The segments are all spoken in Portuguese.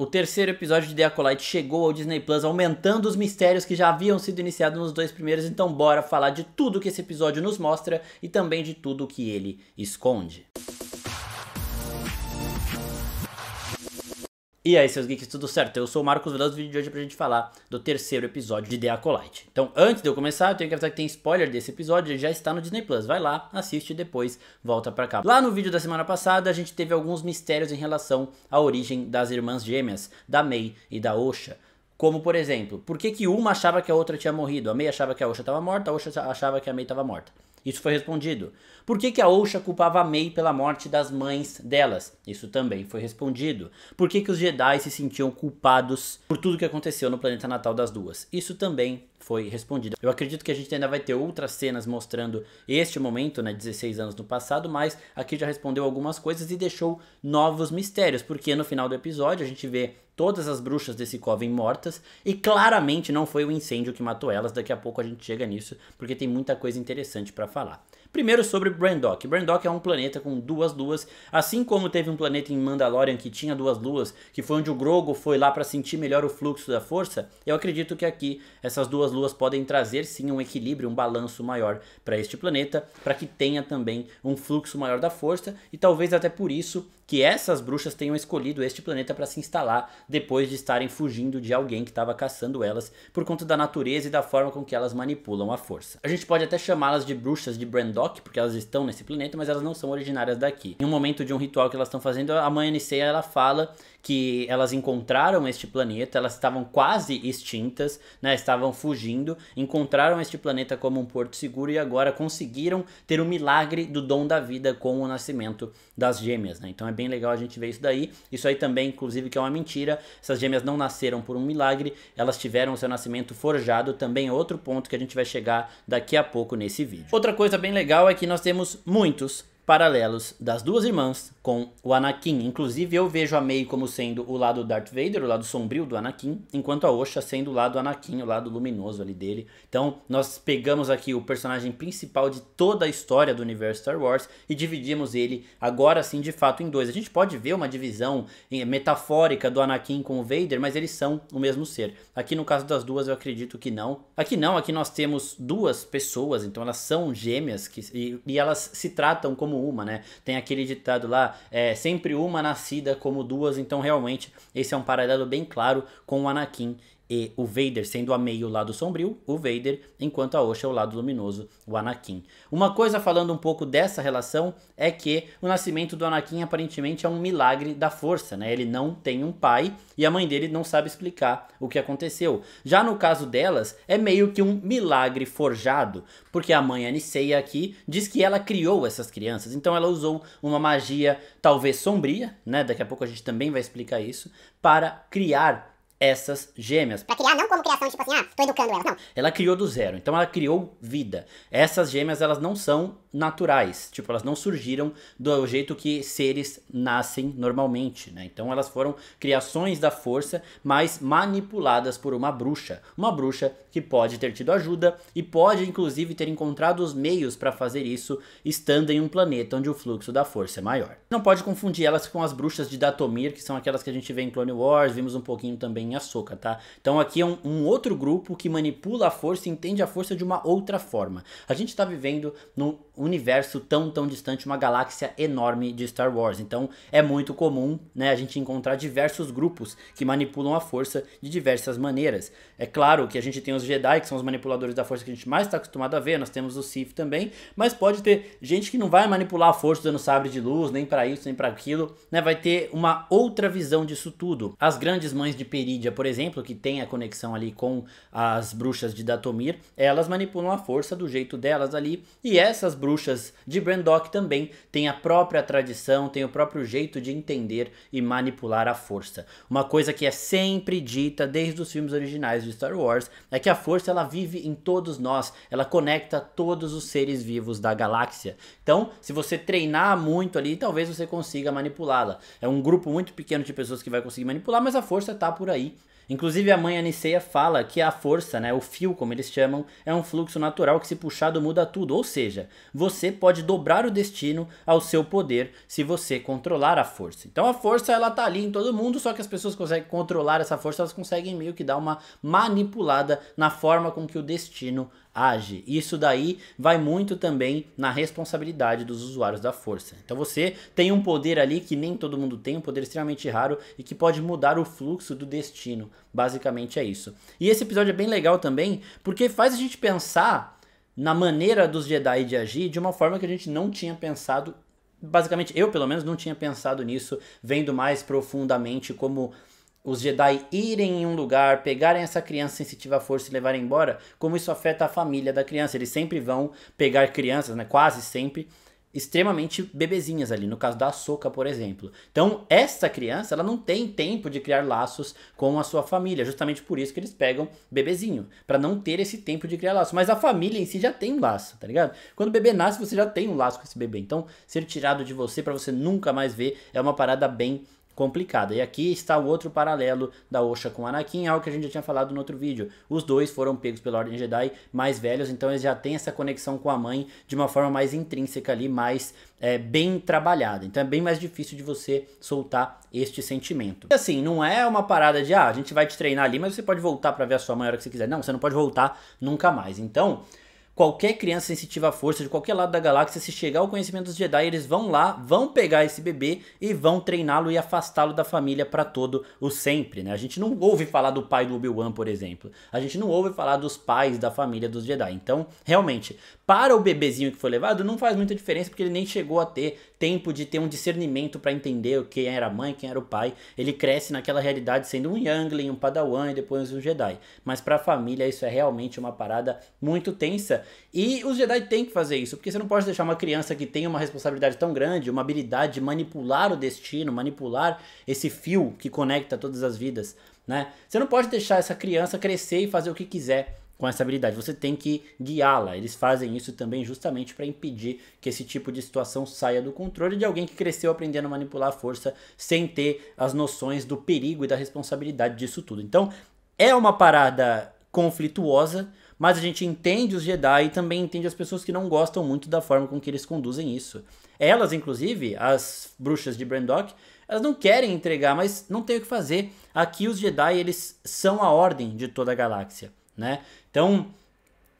O terceiro episódio de The Acolyte chegou ao Disney Plus, aumentando os mistérios que já haviam sido iniciados nos dois primeiros, então bora falar de tudo que esse episódio nos mostra e também de tudo que ele esconde. E aí, seus geeks, tudo certo? Eu sou o Marcos Veloso, vídeo de hoje é pra gente falar do terceiro episódio de The Acolyte. Então, antes de eu começar, eu tenho que avisar que tem spoiler desse episódio, ele já está no Disney Plus. Vai lá, assiste e depois volta pra cá. Lá no vídeo da semana passada, a gente teve alguns mistérios em relação à origem das irmãs gêmeas, da Mei e da Osha. Como, por exemplo, por que, que uma achava que a outra tinha morrido? A Mei achava que a Osha estava morta, a Osha achava que a Mei estava morta. Isso foi respondido. Por que, que a Osha culpava a Mei pela morte das mães delas? Isso também foi respondido. Por que, que os Jedi se sentiam culpados por tudo que aconteceu no planeta natal das duas? Isso também foi respondido. Eu acredito que a gente ainda vai ter outras cenas mostrando este momento, né, 16 anos no passado, mas aqui já respondeu algumas coisas e deixou novos mistérios, porque no final do episódio a gente vê todas as bruxas desse coven mortas e claramente não foi o incêndio que matou elas. Daqui a pouco a gente chega nisso porque tem muita coisa interessante para falar. Primeiro sobre Brandok. Brandok é um planeta com duas luas, assim como teve um planeta em Mandalorian que tinha duas luas, que foi onde o Grogo foi lá para sentir melhor o fluxo da força. Eu acredito que aqui essas duas luas podem trazer sim um equilíbrio, um balanço maior para este planeta, para que tenha também um fluxo maior da força e talvez até por isso que essas bruxas tenham escolhido este planeta para se instalar depois de estarem fugindo de alguém que estava caçando elas por conta da natureza e da forma com que elas manipulam a força. A gente pode até chamá-las de bruxas de Brandok, porque elas estão nesse planeta, mas elas não são originárias daqui. Em um momento de um ritual que elas estão fazendo, a mãe Aniceia ela fala que elas encontraram este planeta, elas estavam quase extintas, né, estavam fugindo, encontraram este planeta como um porto seguro e agora conseguiram ter o milagre do dom da vida com o nascimento das gêmeas, né? Então é bem legal a gente ver isso daí. Isso aí também, inclusive, que é uma mentira. Essas gêmeas não nasceram por um milagre, elas tiveram o seu nascimento forjado, também é outro ponto que a gente vai chegar daqui a pouco nesse vídeo. Outra coisa bem legal é que nós temos muitos paralelos das duas irmãs com o Anakin. Inclusive, eu vejo a Mei como sendo o lado Darth Vader, o lado sombrio do Anakin, enquanto a Osha sendo o lado Anakin, o lado luminoso ali dele. Então, nós pegamos aqui o personagem principal de toda a história do universo Star Wars e dividimos ele agora sim de fato em dois. A gente pode ver uma divisão eh, metafórica do Anakin com o Vader, mas eles são o mesmo ser. Aqui no caso das duas, eu acredito que não. Aqui não, aqui nós temos duas pessoas, então elas são gêmeas que, e, e elas se tratam como uma, né? Tem aquele ditado lá, é sempre uma nascida como duas, então realmente esse é um paralelo bem claro com o Anakin e o Vader sendo a meio o lado sombrio, o Vader, enquanto a Osha é o lado luminoso, o Anakin. Uma coisa falando um pouco dessa relação é que o nascimento do Anakin aparentemente é um milagre da força, né? Ele não tem um pai e a mãe dele não sabe explicar o que aconteceu. Já no caso delas, é meio que um milagre forjado, porque a mãe Aniceia aqui diz que ela criou essas crianças, então ela usou uma magia talvez sombria, né? Daqui a pouco a gente também vai explicar isso, para criar essas gêmeas. Pra criar não como criação, tipo assim, ah, tô educando elas, não. Ela criou do zero, então ela criou vida. Essas gêmeas, elas não são naturais, tipo, elas não surgiram do jeito que seres nascem normalmente, né? Então elas foram criações da força, mas manipuladas por uma bruxa. Uma bruxa que pode ter tido ajuda e pode, inclusive, ter encontrado os meios para fazer isso estando em um planeta onde o fluxo da força é maior. Não pode confundir elas com as bruxas de Datomir, que são aquelas que a gente vê em Clone Wars, vimos um pouquinho também em Ahsoka, tá? Então aqui é um, um, outro grupo que manipula a força e entende a força de uma outra forma. A gente está vivendo num universo tão, tão distante, uma galáxia enorme de Star Wars. Então é muito comum né, a gente encontrar diversos grupos que manipulam a força de diversas maneiras. É claro que a gente tem os Jedi, que são os manipuladores da força que a gente mais está acostumado a ver, nós temos o Sith também, mas pode ter gente que não vai manipular a força dando sabre de luz, nem para isso, nem para aquilo, né? vai ter uma outra visão disso tudo. As grandes mães de Perídia, por exemplo, que tem a conexão ali com as bruxas de Datomir, elas manipulam a força do jeito delas ali, e essas bruxas bruxas de Brandock também têm a própria tradição, tem o próprio jeito de entender e manipular a força. Uma coisa que é sempre dita desde os filmes originais de Star Wars é que a força ela vive em todos nós, ela conecta todos os seres vivos da galáxia. Então, se você treinar muito ali, talvez você consiga manipulá-la. É um grupo muito pequeno de pessoas que vai conseguir manipular, mas a força está por aí Inclusive a mãe Aniceia fala que a força, né, o fio como eles chamam, é um fluxo natural que se puxado muda tudo, ou seja, você pode dobrar o destino ao seu poder se você controlar a força. Então a força ela tá ali em todo mundo, só que as pessoas conseguem controlar essa força, elas conseguem meio que dar uma manipulada na forma com que o destino age. Isso daí vai muito também na responsabilidade dos usuários da força. Então você tem um poder ali que nem todo mundo tem, um poder extremamente raro e que pode mudar o fluxo do destino Basicamente é isso. E esse episódio é bem legal também, porque faz a gente pensar na maneira dos Jedi de agir de uma forma que a gente não tinha pensado. Basicamente, eu pelo menos não tinha pensado nisso, vendo mais profundamente como os Jedi irem em um lugar, pegarem essa criança sensitiva à força e levarem embora, como isso afeta a família da criança. Eles sempre vão pegar crianças, né? Quase sempre extremamente bebezinhas ali, no caso da Soca, por exemplo. Então, essa criança, ela não tem tempo de criar laços com a sua família, justamente por isso que eles pegam bebezinho, para não ter esse tempo de criar laço. Mas a família em si já tem um laço, tá ligado? Quando o bebê nasce, você já tem um laço com esse bebê. Então, ser tirado de você para você nunca mais ver é uma parada bem complicada. E aqui está o outro paralelo da Osha com Anakin, algo que a gente já tinha falado no outro vídeo. Os dois foram pegos pela Ordem Jedi mais velhos, então eles já têm essa conexão com a mãe de uma forma mais intrínseca ali, mais é, bem trabalhada. Então é bem mais difícil de você soltar este sentimento. E assim, não é uma parada de, ah, a gente vai te treinar ali, mas você pode voltar para ver a sua mãe a hora que você quiser. Não, você não pode voltar nunca mais. Então, qualquer criança sensitiva à força de qualquer lado da galáxia, se chegar ao conhecimento dos Jedi, eles vão lá, vão pegar esse bebê e vão treiná-lo e afastá-lo da família para todo o sempre, né? A gente não ouve falar do pai do Obi-Wan, por exemplo. A gente não ouve falar dos pais da família dos Jedi. Então, realmente, para o bebezinho que foi levado, não faz muita diferença porque ele nem chegou a ter tempo de ter um discernimento para entender quem era a mãe, quem era o pai. Ele cresce naquela realidade sendo um Youngling, um Padawan e depois um Jedi. Mas para a família isso é realmente uma parada muito tensa e os Jedi têm que fazer isso, porque você não pode deixar uma criança que tem uma responsabilidade tão grande, uma habilidade de manipular o destino, manipular esse fio que conecta todas as vidas, né? Você não pode deixar essa criança crescer e fazer o que quiser com essa habilidade, você tem que guiá-la. Eles fazem isso também justamente para impedir que esse tipo de situação saia do controle de alguém que cresceu aprendendo a manipular a força sem ter as noções do perigo e da responsabilidade disso tudo. Então, é uma parada conflituosa, mas a gente entende os Jedi e também entende as pessoas que não gostam muito da forma com que eles conduzem isso. Elas, inclusive, as bruxas de Brandok, elas não querem entregar, mas não tem o que fazer. Aqui os Jedi, eles são a ordem de toda a galáxia, né? Então,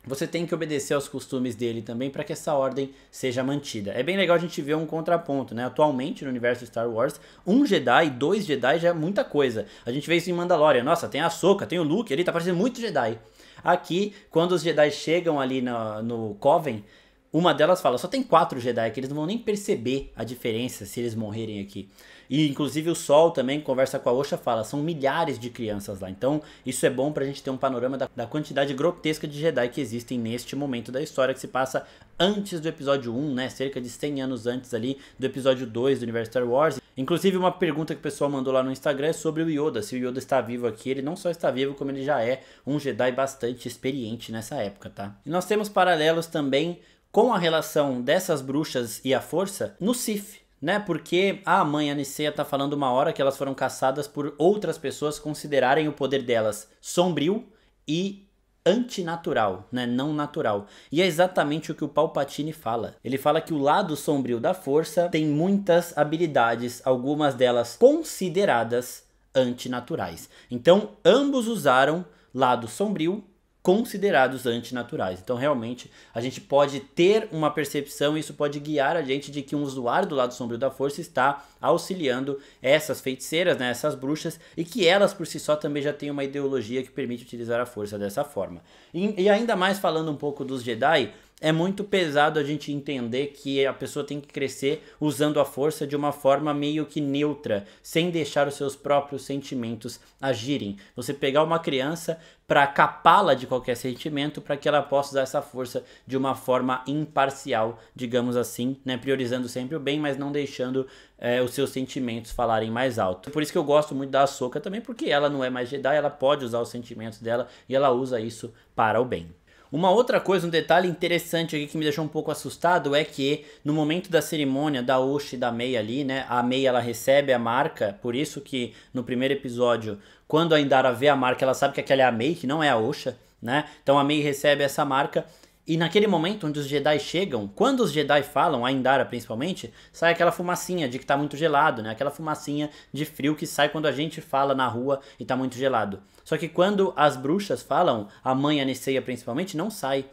você tem que obedecer aos costumes dele também para que essa ordem seja mantida. É bem legal a gente ver um contraponto, né? Atualmente no universo Star Wars, um Jedi, dois Jedi já é muita coisa. A gente vê isso em Mandalorian. Nossa, tem a Soka, tem o Luke, ele tá parecendo muito Jedi. Aqui, quando os Jedi chegam ali no, no Coven, uma delas fala, só tem quatro Jedi que eles não vão nem perceber a diferença se eles morrerem aqui. E inclusive o Sol também conversa com a Osha fala, são milhares de crianças lá. Então isso é bom pra gente ter um panorama da, da quantidade grotesca de Jedi que existem neste momento da história que se passa antes do episódio 1, né? Cerca de 100 anos antes ali do episódio 2 do universo Star Wars. Inclusive uma pergunta que o pessoal mandou lá no Instagram é sobre o Yoda. Se o Yoda está vivo aqui, ele não só está vivo, como ele já é um Jedi bastante experiente nessa época, tá? E nós temos paralelos também com a relação dessas bruxas e a força no Sif, né? Porque a mãe Aniceia tá falando uma hora que elas foram caçadas por outras pessoas considerarem o poder delas sombrio e antinatural, né? Não natural. E é exatamente o que o Palpatine fala. Ele fala que o lado sombrio da força tem muitas habilidades, algumas delas consideradas antinaturais. Então, ambos usaram lado sombrio considerados antinaturais. Então, realmente, a gente pode ter uma percepção e isso pode guiar a gente de que um usuário do lado sombrio da força está auxiliando essas feiticeiras, né, essas bruxas, e que elas por si só também já têm uma ideologia que permite utilizar a força dessa forma. E, e ainda mais falando um pouco dos Jedi, é muito pesado a gente entender que a pessoa tem que crescer usando a força de uma forma meio que neutra, sem deixar os seus próprios sentimentos agirem. Você pegar uma criança para capá-la de qualquer sentimento, para que ela possa usar essa força de uma forma imparcial, digamos assim, né? priorizando sempre o bem, mas não deixando é, os seus sentimentos falarem mais alto. Por isso que eu gosto muito da Ahsoka também, porque ela não é mais Jedi, ela pode usar os sentimentos dela e ela usa isso para o bem. Uma outra coisa, um detalhe interessante aqui que me deixou um pouco assustado é que no momento da cerimônia da Osh e da Mei ali, né? A Mei ela recebe a marca, por isso que no primeiro episódio, quando a Indara vê a marca, ela sabe que aquela é a Mei, que não é a Osha, né? Então a Mei recebe essa marca. E naquele momento onde os Jedi chegam, quando os Jedi falam, a Indara principalmente, sai aquela fumacinha de que tá muito gelado, né? Aquela fumacinha de frio que sai quando a gente fala na rua e tá muito gelado. Só que quando as bruxas falam, a mãe Aniceia principalmente, não sai.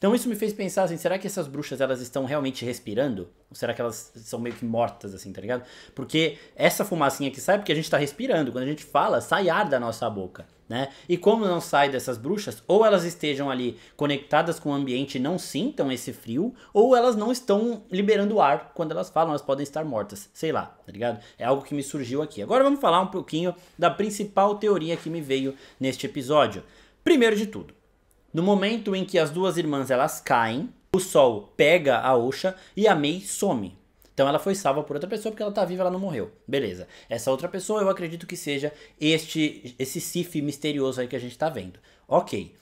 Então isso me fez pensar assim, será que essas bruxas elas estão realmente respirando? Ou será que elas são meio que mortas assim, tá ligado? Porque essa fumacinha que sai é porque a gente tá respirando, quando a gente fala, sai ar da nossa boca. Né? E como não sai dessas bruxas, ou elas estejam ali conectadas com o ambiente e não sintam esse frio, ou elas não estão liberando ar quando elas falam, elas podem estar mortas, sei lá, tá ligado? É algo que me surgiu aqui. Agora vamos falar um pouquinho da principal teoria que me veio neste episódio. Primeiro de tudo, no momento em que as duas irmãs elas caem, o Sol pega a Osha e a Mei some. Então ela foi salva por outra pessoa porque ela tá viva, ela não morreu. Beleza. Essa outra pessoa eu acredito que seja este esse Sif misterioso aí que a gente tá vendo. OK.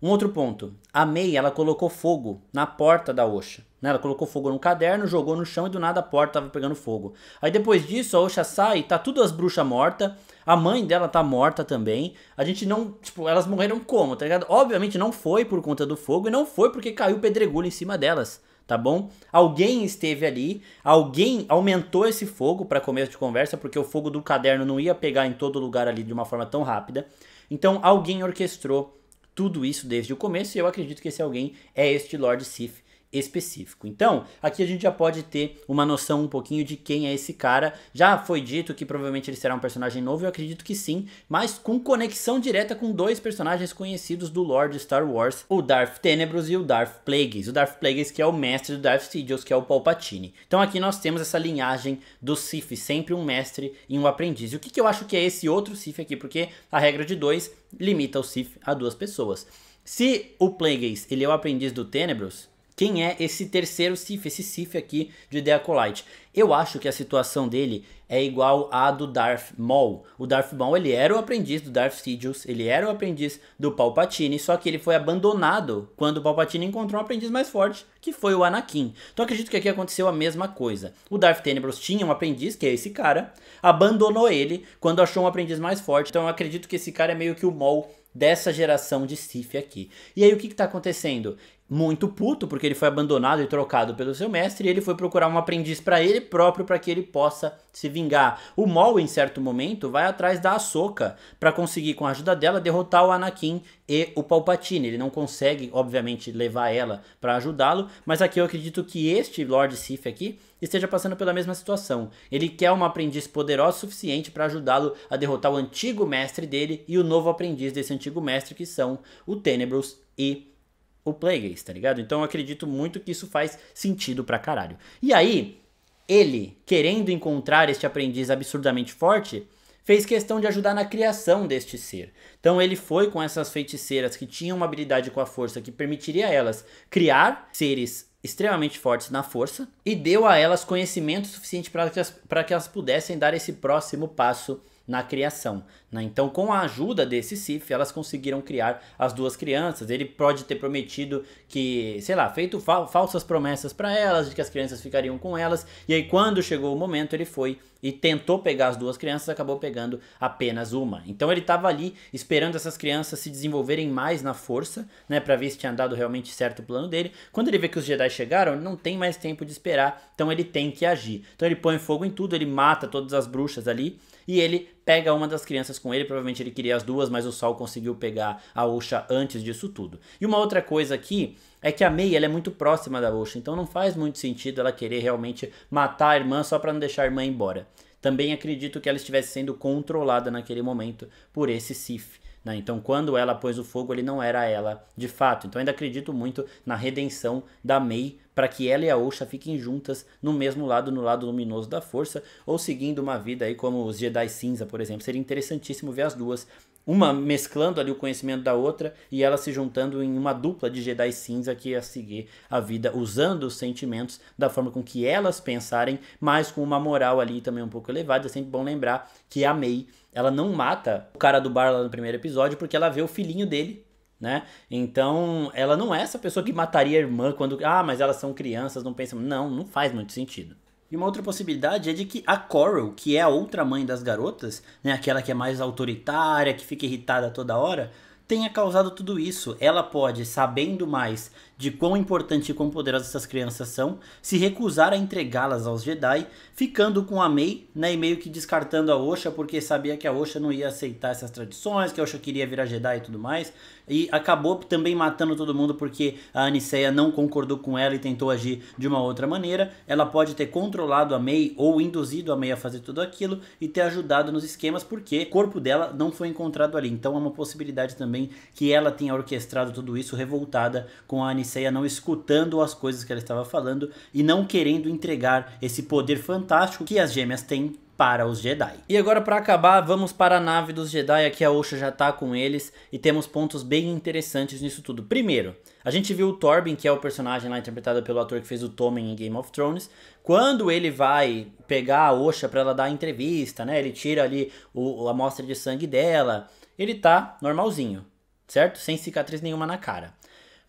Um outro ponto. A May, ela colocou fogo na porta da Osha. Né? Ela colocou fogo no caderno, jogou no chão e do nada a porta tava pegando fogo. Aí depois disso, a Osha sai, tá tudo as bruxas mortas. A mãe dela tá morta também. A gente não. Tipo, elas morreram como, tá ligado? Obviamente não foi por conta do fogo e não foi porque caiu pedregulho em cima delas tá bom? Alguém esteve ali, alguém aumentou esse fogo para começo de conversa, porque o fogo do caderno não ia pegar em todo lugar ali de uma forma tão rápida. Então alguém orquestrou tudo isso desde o começo, e eu acredito que esse alguém é este Lord Sif específico. Então, aqui a gente já pode ter uma noção um pouquinho de quem é esse cara. Já foi dito que provavelmente ele será um personagem novo, eu acredito que sim, mas com conexão direta com dois personagens conhecidos do Lord Star Wars, o Darth Tenebrous e o Darth Plagueis. O Darth Plagueis que é o mestre do Darth Sidious, que é o Palpatine. Então aqui nós temos essa linhagem do Sith, sempre um mestre e um aprendiz. E o que, que eu acho que é esse outro Sith aqui? Porque a regra de dois limita o Sith a duas pessoas. Se o Plagueis ele é o aprendiz do Tenebrous quem é esse terceiro Sif, esse Sif aqui de The Acolyte. Eu acho que a situação dele é igual à do Darth Maul. O Darth Maul, ele era o aprendiz do Darth Sidious, ele era o aprendiz do Palpatine, só que ele foi abandonado quando o Palpatine encontrou um aprendiz mais forte, que foi o Anakin. Então acredito que aqui aconteceu a mesma coisa. O Darth Tenebros tinha um aprendiz, que é esse cara, abandonou ele quando achou um aprendiz mais forte. Então eu acredito que esse cara é meio que o Maul dessa geração de Sif aqui. E aí o que, que tá acontecendo? Muito puto, porque ele foi abandonado e trocado pelo seu mestre, e ele foi procurar um aprendiz para ele próprio para que ele possa se vingar. O Maul, em certo momento, vai atrás da Ahsoka para conseguir, com a ajuda dela, derrotar o Anakin e o Palpatine. Ele não consegue, obviamente, levar ela para ajudá-lo, mas aqui eu acredito que este Lord Sif aqui esteja passando pela mesma situação. Ele quer um aprendiz poderoso o suficiente para ajudá-lo a derrotar o antigo mestre dele e o novo aprendiz desse antigo mestre, que são o Tenebrous e o Plagueis, tá ligado? Então eu acredito muito que isso faz sentido pra caralho. E aí, ele, querendo encontrar este aprendiz absurdamente forte, fez questão de ajudar na criação deste ser. Então ele foi com essas feiticeiras que tinham uma habilidade com a força que permitiria a elas criar seres extremamente fortes na força e deu a elas conhecimento suficiente para que, elas, que elas pudessem dar esse próximo passo na criação, né? Então, com a ajuda desse Sif, elas conseguiram criar as duas crianças. Ele pode ter prometido que, sei lá, feito fa falsas promessas para elas, de que as crianças ficariam com elas. E aí, quando chegou o momento, ele foi e tentou pegar as duas crianças, acabou pegando apenas uma. Então, ele estava ali esperando essas crianças se desenvolverem mais na força, né, para ver se tinha dado realmente certo o plano dele. Quando ele vê que os Jedi chegaram, não tem mais tempo de esperar, então ele tem que agir. Então, ele põe fogo em tudo, ele mata todas as bruxas ali e ele pega uma das crianças com ele, provavelmente ele queria as duas, mas o Sol conseguiu pegar a Usha antes disso tudo. E uma outra coisa aqui é que a Mei ela é muito próxima da Usha então não faz muito sentido ela querer realmente matar a irmã só para não deixar a irmã embora. Também acredito que ela estivesse sendo controlada naquele momento por esse Sif. Né? Então, quando ela pôs o fogo, ele não era ela de fato. Então, ainda acredito muito na redenção da Mei para que ela e a Osha fiquem juntas no mesmo lado, no lado luminoso da força, ou seguindo uma vida aí como os Jedi Cinza, por exemplo. Seria interessantíssimo ver as duas uma mesclando ali o conhecimento da outra e ela se juntando em uma dupla de Jedi cinza que ia seguir a vida usando os sentimentos da forma com que elas pensarem, mas com uma moral ali também um pouco elevada. É sempre bom lembrar que a Mei, ela não mata o cara do bar lá no primeiro episódio porque ela vê o filhinho dele né? Então, ela não é essa pessoa que mataria a irmã quando, ah, mas elas são crianças, não pensam, não, não faz muito sentido. E uma outra possibilidade é de que a Coral, que é a outra mãe das garotas, né, aquela que é mais autoritária, que fica irritada toda hora, tenha causado tudo isso. Ela pode, sabendo mais de quão importante e quão poderosas essas crianças são, se recusar a entregá-las aos Jedi, ficando com a Mei, né, e meio que descartando a Osha, porque sabia que a Osha não ia aceitar essas tradições, que a Osha queria virar Jedi e tudo mais e acabou também matando todo mundo porque a Aniceia não concordou com ela e tentou agir de uma outra maneira. Ela pode ter controlado a May ou induzido a May a fazer tudo aquilo e ter ajudado nos esquemas porque o corpo dela não foi encontrado ali. Então é uma possibilidade também que ela tenha orquestrado tudo isso revoltada com a Aniceia não escutando as coisas que ela estava falando e não querendo entregar esse poder fantástico que as gêmeas têm para os Jedi. E agora para acabar, vamos para a nave dos Jedi, aqui a Osha já está com eles e temos pontos bem interessantes nisso tudo. Primeiro, a gente viu o Torben, que é o personagem lá interpretado pelo ator que fez o Tommen em Game of Thrones, quando ele vai pegar a Osha para ela dar a entrevista, né? Ele tira ali o, a amostra de sangue dela, ele tá normalzinho, certo? Sem cicatriz nenhuma na cara.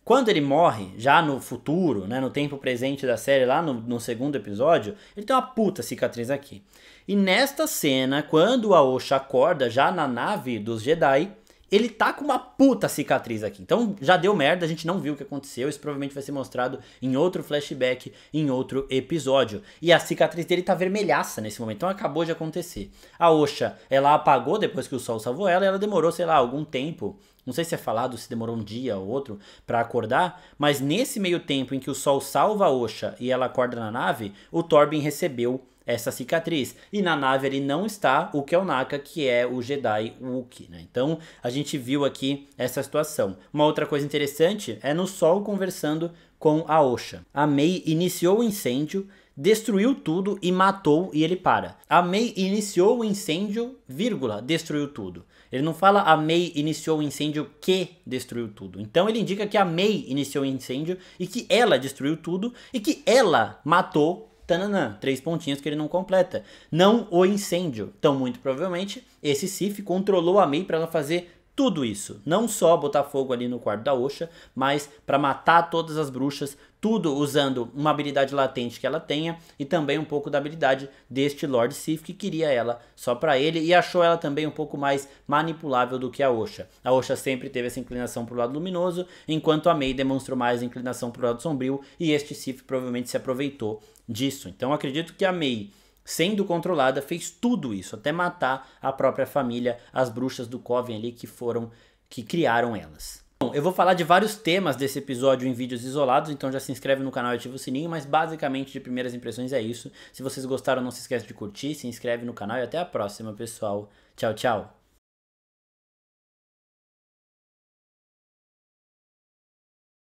Quando ele morre, já no futuro, né, no tempo presente da série, lá no, no, segundo episódio, ele tem uma puta cicatriz aqui. E nesta cena, quando a Osha acorda já na nave dos Jedi, ele tá com uma puta cicatriz aqui. Então já deu merda, a gente não viu o que aconteceu. Isso provavelmente vai ser mostrado em outro flashback, em outro episódio. E a cicatriz dele tá vermelhaça nesse momento, então acabou de acontecer. A Osha, ela apagou depois que o sol salvou ela e ela demorou, sei lá, algum tempo. Não sei se é falado se demorou um dia ou outro para acordar, mas nesse meio tempo em que o sol salva a Osha e ela acorda na nave, o Torben recebeu essa cicatriz. E na nave ele não está o Kelnaka, é que é o Jedi Wookiee. Né? Então a gente viu aqui essa situação. Uma outra coisa interessante é no Sol conversando com a Osha. A Mei iniciou o incêndio, destruiu tudo e matou e ele para. A Mei iniciou o incêndio, vírgula, destruiu tudo. Ele não fala a Mei iniciou o incêndio que destruiu tudo. Então ele indica que a Mei iniciou o incêndio e que ela destruiu tudo e que ela matou tananã, três pontinhos que ele não completa. Não o incêndio. Então, muito provavelmente, esse CIF controlou a MEI para ela fazer tudo isso. Não só botar fogo ali no quarto da Oxa, mas para matar todas as bruxas, tudo usando uma habilidade latente que ela tenha e também um pouco da habilidade deste Lord Sif que queria ela só para ele e achou ela também um pouco mais manipulável do que a Osha. A Osha sempre teve essa inclinação pro lado luminoso, enquanto a Mei demonstrou mais inclinação pro lado sombrio e este Sif provavelmente se aproveitou disso. Então acredito que a Mei sendo controlada, fez tudo isso, até matar a própria família, as bruxas do Coven ali que foram que criaram elas. Bom, eu vou falar de vários temas desse episódio em vídeos isolados, então já se inscreve no canal e ativa o sininho, mas basicamente de primeiras impressões é isso. Se vocês gostaram, não se esquece de curtir, se inscreve no canal e até a próxima, pessoal. Tchau, tchau.